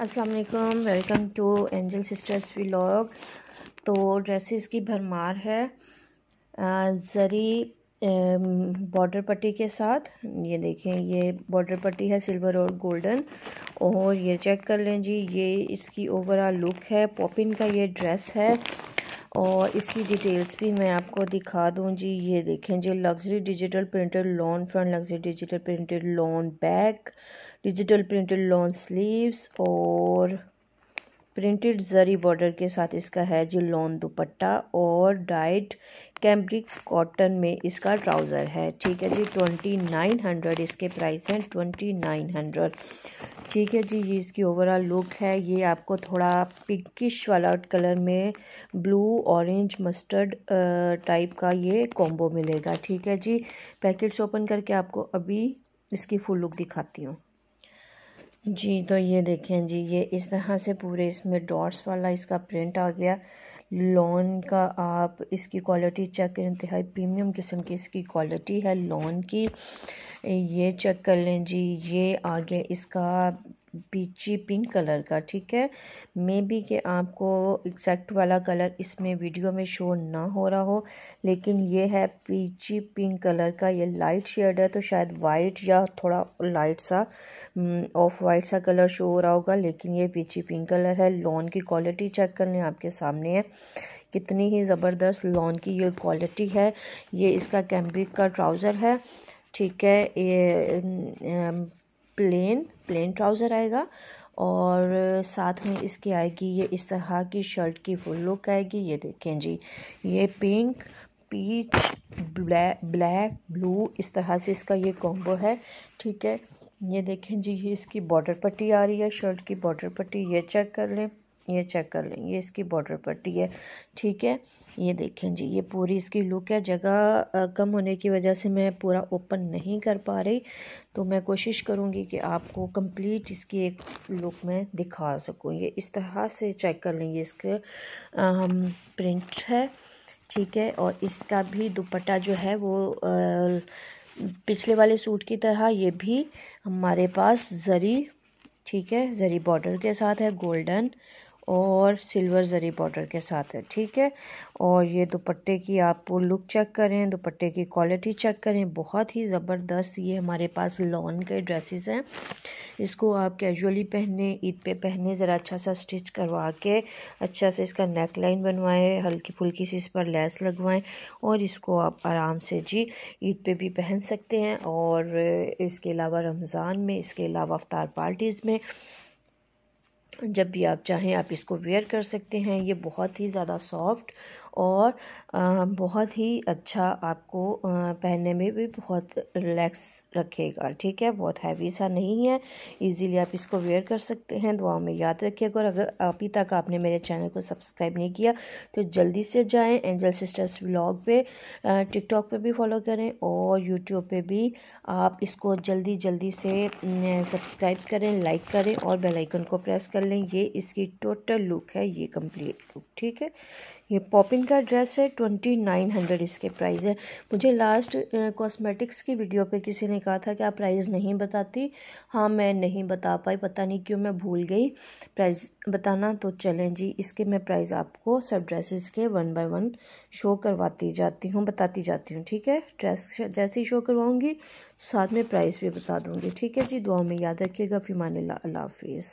अस्सलाम वालेकुम welcome to angel sisters vlog तो ड्रेसेस की भरमार है ज़री बॉर्डर पट्टी के साथ ये देखें ये बॉर्डर पट्टी है सिल्वर और गोल्डन और ये चेक कर लें जी ये इसकी ओवरऑल लुक है पॉपिन का ये ड्रेस है और इसकी डिटेल्स भी मैं आपको दिखा दूं जी ये देखें जी luxury digital printed lawn front luxury digital printed lawn back digital printed lawn sleeves और प्रिंटेड जरी बॉर्डर के साथ इसका है जी लॉन दुपट्टा और डाइट कैम्ब्रिक कॉटन में इसका ट्राउज़र है ठीक है जी ट्वेंटी नाइन हंड्रेड इसके प्राइस हैं ट्वेंटी नाइन हंड्रेड ठीक है जी ये इसकी ओवरऑल लुक है ये आपको थोड़ा पिंकिश वाला कलर में ब्लू ऑरेंज मस्टर्ड टाइप का ये कॉम्बो मिलेगा ठीक है जी पैकेट्स ओपन करके आपको अभी इसकी फुल लुक दिखाती हूँ जी तो ये देखें जी ये इस तरह से पूरे इसमें डॉट्स वाला इसका प्रिंट आ गया लॉन का आप इसकी क्वालिटी चेक करें इंतहाई प्रीमियम किस्म की इसकी क्वालिटी है लॉन की ये चेक कर लें जी ये आ गया इसका पीची पिंक कलर का ठीक है मे बी कि आपको एग्जैक्ट वाला कलर इसमें वीडियो में शो ना हो रहा हो लेकिन ये है पीची पिंक कलर का ये लाइट शेड है तो शायद वाइट या थोड़ा लाइट सा ऑफ हम्म, वाइट सा कलर शो हो रहा होगा लेकिन ये पीची पिंक कलर है लॉन की क्वालिटी चेक कर लें आपके सामने है कितनी ही ज़बरदस्त लॉन की ये क्वालिटी है ये इसका कैम्ब्रिक का ट्राउज़र है ठीक है ये प्लेन प्लेन ट्राउज़र आएगा और साथ में इसकी आएगी ये इस तरह की शर्ट की फुल लुक आएगी ये देखें जी ये पिंक पीच ब्लैक ब्लू इस तरह से इसका ये कॉम्बो है ठीक है ये देखें जी ये इसकी बॉर्डर पट्टी आ रही है शर्ट की बॉर्डर पट्टी ये चेक कर लें ये चेक कर लें ये इसकी बॉर्डर पट्टी है ठीक है ये देखें जी ये पूरी इसकी लुक है जगह कम होने की वजह से मैं पूरा ओपन नहीं कर पा रही तो मैं कोशिश करूँगी कि आपको कंप्लीट इसकी एक लुक मैं दिखा सकूँ ये इस तरह से चेक कर लेंगे इसके हम प्रिंट है ठीक है और इसका भी दुपट्टा जो है वो आ, पिछले वाले सूट की तरह ये भी हमारे पास ज़री ठीक है ज़री बॉर्डर के साथ है गोल्डन और सिल्वर ज़री बॉर्डर के साथ है ठीक है और ये दुपट्टे की आप लुक चेक करें दुपट्टे की क्वालिटी चेक करें बहुत ही ज़बरदस्त ये हमारे पास लॉन के ड्रेसेस हैं इसको आप कैजुअली पहने ईद पे पहने ज़रा अच्छा सा स्टिच करवा के अच्छा से इसका नेक लाइन बनवाएं हल्की फुल्की सी इस पर लेस लगवाएं और इसको आप आराम से जी ईद पे भी पहन सकते हैं और इसके अलावा रमज़ान में इसके अलावा अफ्तार पार्टीज़ में जब भी आप चाहें आप इसको वेयर कर सकते हैं ये बहुत ही ज़्यादा सॉफ्ट और बहुत ही अच्छा आपको पहनने में भी बहुत रिलैक्स रखेगा ठीक है बहुत हैवी सा नहीं है इजीली आप इसको वेयर कर सकते हैं दुआओं में याद रखिएगा और अगर अभी तक आपने मेरे चैनल को सब्सक्राइब नहीं किया तो जल्दी से जाएं एंजल सिस्टर्स व्लॉग पे टिकटॉक पे भी फॉलो करें और यूट्यूब पे भी आप इसको जल्दी जल्दी से सब्सक्राइब करें लाइक करें और बेलाइकन को प्रेस कर लें ये इसकी टोटल लुक है ये कम्प्लीट लुक ठीक है ये पॉपिन का ड्रेस है ट्वेंटी नाइन हंड्रेड इसके प्राइस है मुझे लास्ट कॉस्मेटिक्स की वीडियो पे किसी ने कहा था कि आप प्राइस नहीं बताती हाँ मैं नहीं बता पाई पता नहीं क्यों मैं भूल गई प्राइस बताना तो चलें जी इसके मैं प्राइस आपको सब ड्रेसेस के वन बाय वन शो करवाती जाती हूँ बताती जाती हूँ ठीक है ड्रेस जैसे ही शो करवाऊँगी साथ में प्राइस भी बता दूँगी ठीक है जी दुआ में याद रखिएगा फिमान अल्लाह हाफिज़